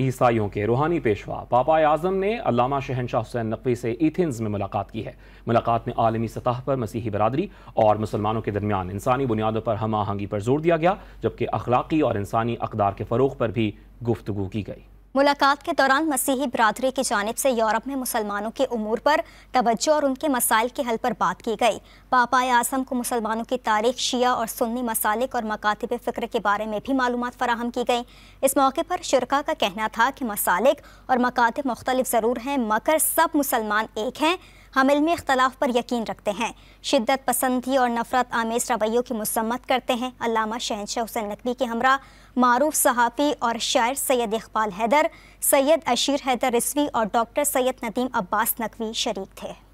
ईसाइयों के रूहानी पेशवा पापा आजम ने अलामा शहनशाह हुसैन नकवी से इथेंस में मुलाकात की है मुलाकात में आलमी सतह पर मसीही बरदरी और मुसलमानों के दरमियान इंसानी बुनियादों पर हम आहंगी पर जोर दिया गया जबकि अखलाकी और इंसानी अकदार के फ़रोग पर भी गुफ्तु की गई मुलाकात के दौरान मसीही बरदरी की जानब से यूरोप में मुसलमानों के अमूर पर तोज्जो और उनके मसाइल के हल पर बात की गई पापा आजम को मुसलमानों की तारीख शिया और सुन्नी मसालिक और मकातब फ़िक्र के बारे में भी मालूम फराहम की गई इस मौके पर शुरा का कहना था कि मसालिक और मकातब मुख्तलिफ ज़रूर हैं मगर सब मुसलमान एक हैं हम इलमी अख्तलाफ पर यकीन रखते हैं शिद्दत पसंदी और नफरत आमेज रवैयों की मसम्मत करते हैं अलामा शहनशाह हुसैन नकवी के हमरा मरूफ सहाफ़ी और शायर सैयद इकबाल हैदर सैयद अशीर हैदर रिसवी और डॉक्टर सैयद नदीम अब्बास नकवी शरीक थे